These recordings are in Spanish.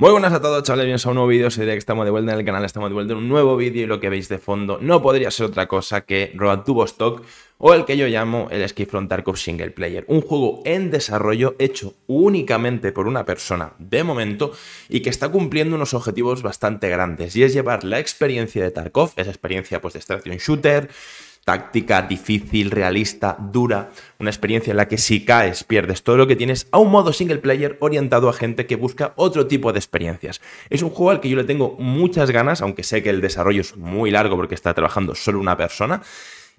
Muy buenas a todos, chavales, bienvenidos a un nuevo vídeo. Soy que estamos de vuelta en el canal, estamos de vuelta en un nuevo vídeo y lo que veis de fondo no podría ser otra cosa que Road to Vostok o el que yo llamo el Skyfront Tarkov Single Player, un juego en desarrollo hecho únicamente por una persona de momento y que está cumpliendo unos objetivos bastante grandes y es llevar la experiencia de Tarkov, esa experiencia pues de extracción shooter, táctica, difícil, realista, dura, una experiencia en la que si caes pierdes todo lo que tienes, a un modo single player orientado a gente que busca otro tipo de experiencias. Es un juego al que yo le tengo muchas ganas, aunque sé que el desarrollo es muy largo porque está trabajando solo una persona,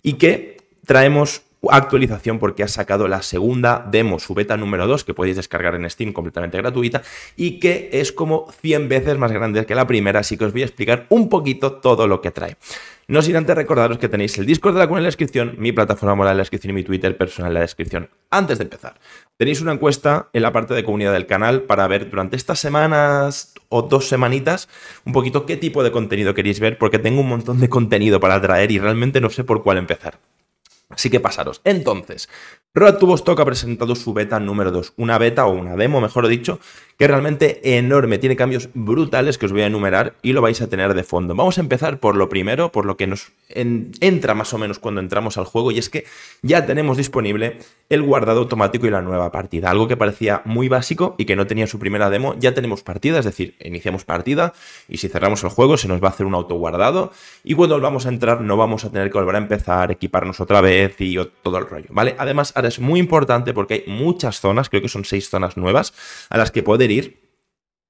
y que traemos actualización porque ha sacado la segunda demo, su beta número 2, que podéis descargar en Steam completamente gratuita y que es como 100 veces más grande que la primera, así que os voy a explicar un poquito todo lo que trae. No sin antes recordaros que tenéis el Discord de la Cuna en la descripción, mi plataforma moral en la descripción y mi Twitter personal en la descripción. Antes de empezar, tenéis una encuesta en la parte de comunidad del canal para ver durante estas semanas o dos semanitas un poquito qué tipo de contenido queréis ver, porque tengo un montón de contenido para traer y realmente no sé por cuál empezar. Así que pasaros. Entonces, Road Stock ha presentado su beta número 2, una beta o una demo, mejor dicho, que es realmente enorme, tiene cambios brutales que os voy a enumerar y lo vais a tener de fondo. Vamos a empezar por lo primero, por lo que nos entra más o menos cuando entramos al juego, y es que ya tenemos disponible el guardado automático y la nueva partida, algo que parecía muy básico y que no tenía su primera demo, ya tenemos partida, es decir, iniciamos partida y si cerramos el juego se nos va a hacer un auto guardado, y cuando volvamos a entrar no vamos a tener que volver a empezar, equiparnos otra vez y todo el rollo, ¿vale? Además, es muy importante porque hay muchas zonas, creo que son seis zonas nuevas, a las que poder ir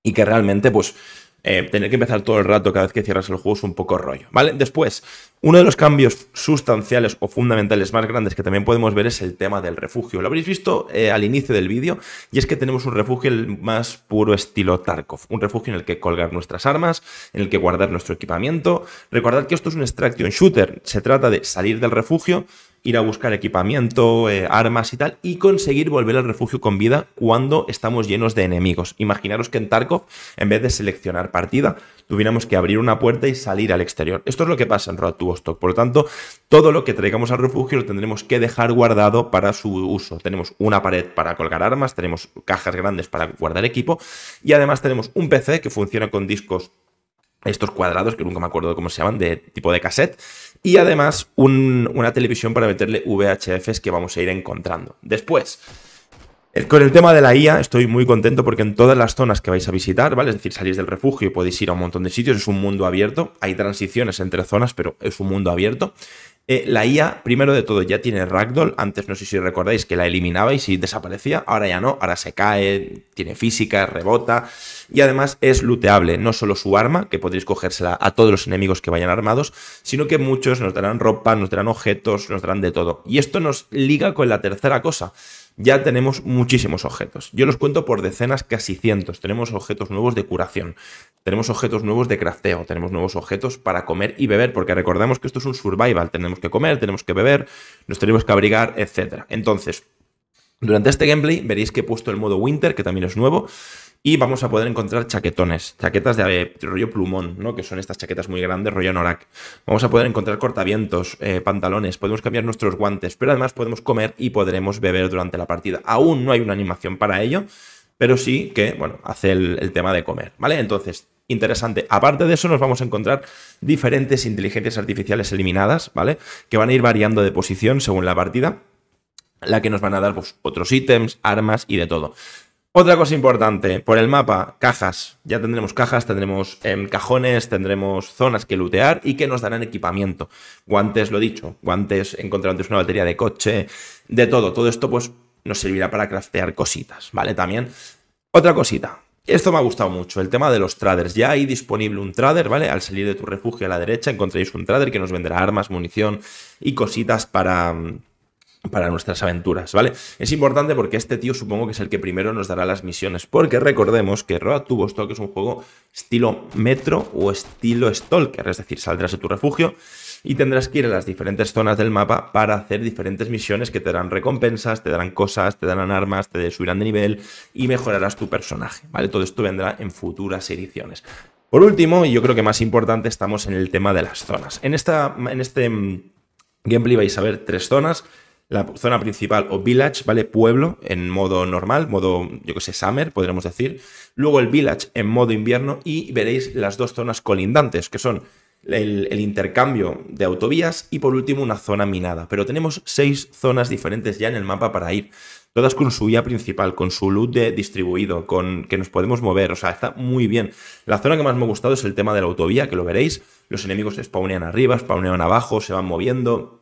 y que realmente, pues, eh, tener que empezar todo el rato cada vez que cierras el juego es un poco rollo, ¿vale? Después, uno de los cambios sustanciales o fundamentales más grandes que también podemos ver es el tema del refugio. Lo habréis visto eh, al inicio del vídeo y es que tenemos un refugio el más puro estilo Tarkov, un refugio en el que colgar nuestras armas, en el que guardar nuestro equipamiento. Recordad que esto es un extraction shooter, se trata de salir del refugio, ir a buscar equipamiento, eh, armas y tal, y conseguir volver al refugio con vida cuando estamos llenos de enemigos. Imaginaros que en Tarkov, en vez de seleccionar partida, tuviéramos que abrir una puerta y salir al exterior. Esto es lo que pasa en Road to Vostok. Por lo tanto, todo lo que traigamos al refugio lo tendremos que dejar guardado para su uso. Tenemos una pared para colgar armas, tenemos cajas grandes para guardar equipo y además tenemos un PC que funciona con discos estos cuadrados, que nunca me acuerdo cómo se llaman, de tipo de cassette, y además una televisión para meterle VHFs que vamos a ir encontrando. Después, con el tema de la IA estoy muy contento porque en todas las zonas que vais a visitar, ¿vale? Es decir, salís del refugio y podéis ir a un montón de sitios, es un mundo abierto, hay transiciones entre zonas, pero es un mundo abierto. Eh, la IA, primero de todo, ya tiene Ragdoll. Antes no sé si recordáis que la eliminabais y desaparecía. Ahora ya no, ahora se cae, tiene física, rebota. Y además es looteable, no solo su arma, que podréis cogérsela a todos los enemigos que vayan armados, sino que muchos nos darán ropa, nos darán objetos, nos darán de todo. Y esto nos liga con la tercera cosa ya tenemos muchísimos objetos. Yo los cuento por decenas, casi cientos. Tenemos objetos nuevos de curación, tenemos objetos nuevos de crafteo, tenemos nuevos objetos para comer y beber, porque recordemos que esto es un survival. Tenemos que comer, tenemos que beber, nos tenemos que abrigar, etc. Entonces, durante este gameplay veréis que he puesto el modo Winter, que también es nuevo. Y vamos a poder encontrar chaquetones, chaquetas de rollo plumón, ¿no? Que son estas chaquetas muy grandes, rollo Norak. Vamos a poder encontrar cortavientos, eh, pantalones, podemos cambiar nuestros guantes, pero además podemos comer y podremos beber durante la partida. Aún no hay una animación para ello, pero sí que, bueno, hace el, tema de comer, ¿vale? Entonces, interesante. Aparte de eso, nos vamos a encontrar diferentes inteligencias artificiales eliminadas, ¿vale? Que van a ir variando de posición según la partida, la que nos van a dar pues, otros ítems, armas y de todo. Otra cosa importante, por el mapa, cajas. Ya tendremos cajas, tendremos em, cajones, tendremos zonas que lootear y que nos darán equipamiento. Guantes, lo dicho, guantes, encontrar antes una batería de coche, de todo. Todo esto pues nos servirá para craftear cositas, ¿vale? También, otra cosita. Esto me ha gustado mucho, el tema de los traders. Ya hay disponible un trader, ¿vale? Al salir de tu refugio a la derecha encontraréis un trader que nos venderá armas, munición y cositas para, para nuestras aventuras, ¿vale? Es importante porque este tío supongo que es el que primero nos dará las misiones, porque recordemos que Road to es un juego estilo metro o estilo stalker, es decir, saldrás de tu refugio y tendrás que ir a las diferentes zonas del mapa para hacer diferentes misiones que te darán recompensas, te darán cosas, te darán armas, te subirán de nivel y mejorarás tu personaje, ¿vale? Todo esto vendrá en futuras ediciones. Por último, y yo creo que más importante, estamos en el tema de las zonas. En, esta, en este mm, gameplay vais a ver tres zonas la zona principal o village, ¿vale? Pueblo en modo normal, modo, yo que sé, summer, podríamos decir. Luego el village en modo invierno y veréis las dos zonas colindantes, que son el, intercambio de autovías y por último una zona minada. Pero tenemos seis zonas diferentes ya en el mapa para ir. Todas con su vía principal, con su loot de distribuido, con que nos podemos mover. O sea, está muy bien. La zona que más me ha gustado es el tema de la autovía, que lo veréis. Los enemigos spawnean arriba, spawnean abajo, se van moviendo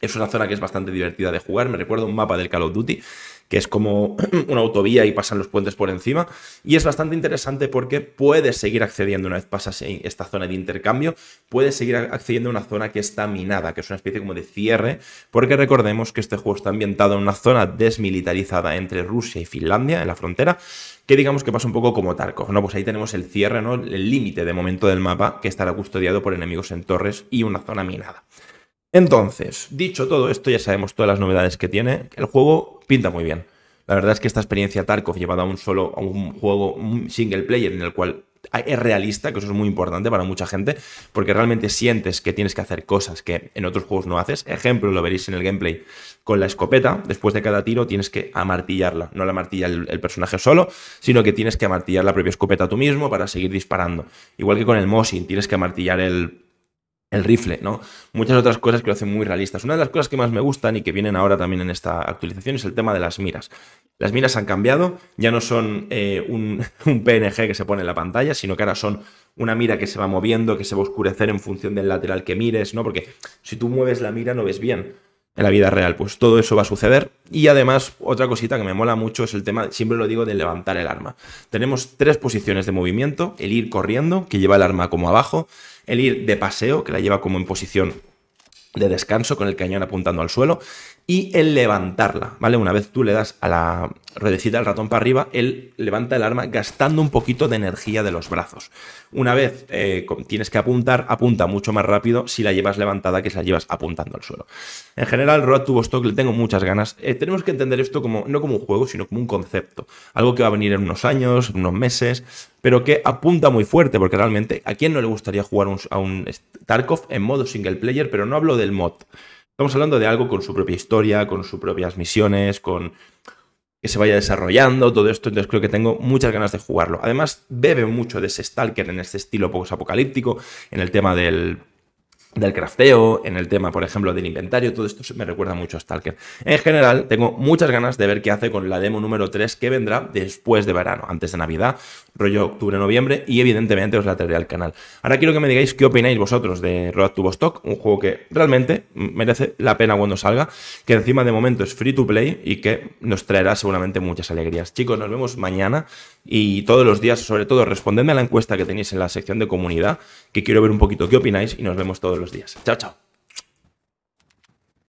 es una zona que es bastante divertida de jugar. Me recuerdo un mapa del Call of Duty, que es como una autovía y pasan los puentes por encima. Y es bastante interesante porque puedes seguir accediendo una vez pasas esta zona de intercambio, puedes seguir accediendo a una zona que está minada, que es una especie como de cierre, porque recordemos que este juego está ambientado en una zona desmilitarizada entre Rusia y Finlandia, en la frontera, que digamos que pasa un poco como Tarkov, ¿no? Pues ahí tenemos el cierre, ¿no? El límite de momento del mapa que estará custodiado por enemigos en torres y una zona minada. Entonces, dicho todo esto, ya sabemos todas las novedades que tiene. El juego pinta muy bien. La verdad es que esta experiencia Tarkov llevada a un solo, a un juego single player en el cual es realista, que eso es muy importante para mucha gente, porque realmente sientes que tienes que hacer cosas que en otros juegos no haces. Ejemplo, lo veréis en el gameplay con la escopeta, después de cada tiro tienes que amartillarla. No la amartilla el, el personaje solo, sino que tienes que amartillar la propia escopeta tú mismo para seguir disparando. Igual que con el Mosin, tienes que amartillar el, el rifle, ¿no? Muchas otras cosas que lo hacen muy realistas. Una de las cosas que más me gustan y que vienen ahora también en esta actualización es el tema de las miras. Las miras han cambiado, ya no son eh, un, un, PNG que se pone en la pantalla, sino que ahora son una mira que se va moviendo, que se va a oscurecer en función del lateral que mires, ¿no? Porque si tú mueves la mira no ves bien en la vida real. Pues todo eso va a suceder. Y además, otra cosita que me mola mucho es el tema, siempre lo digo, de levantar el arma. Tenemos tres posiciones de movimiento, el ir corriendo, que lleva el arma como abajo, el ir de paseo, que la lleva como en posición de descanso con el cañón apuntando al suelo y el levantarla, ¿vale? Una vez tú le das a la, redecida el ratón para arriba, él levanta el arma gastando un poquito de energía de los brazos. Una vez eh, tienes que apuntar, apunta mucho más rápido si la llevas levantada que si la llevas apuntando al suelo. En general, Road to Stock le tengo muchas ganas. Eh, tenemos que entender esto como, no como un juego, sino como un concepto. Algo que va a venir en unos años, en unos meses, pero que apunta muy fuerte, porque realmente, ¿a quién no le gustaría jugar a un Tarkov en modo single player? Pero no hablo del mod. Estamos hablando de algo con su propia historia, con sus propias misiones, con se vaya desarrollando, todo esto, entonces creo que tengo muchas ganas de jugarlo. Además, bebe mucho de ese Stalker en este estilo poco apocalíptico, en el tema del del crafteo, en el tema, por ejemplo, del inventario, todo esto me recuerda mucho a Stalker. En general, tengo muchas ganas de ver qué hace con la demo número 3 que vendrá después de verano, antes de Navidad, rollo octubre, noviembre, y evidentemente os la traeré al canal. Ahora quiero que me digáis qué opináis vosotros de Road to Vostok, un juego que realmente merece la pena cuando salga, que encima de momento es free to play y que nos traerá seguramente muchas alegrías. Chicos, nos vemos mañana y todos los días, sobre todo, respondedme a la encuesta que tenéis en la sección de comunidad, que quiero ver un poquito qué opináis y nos vemos todos los días. Chao, chao.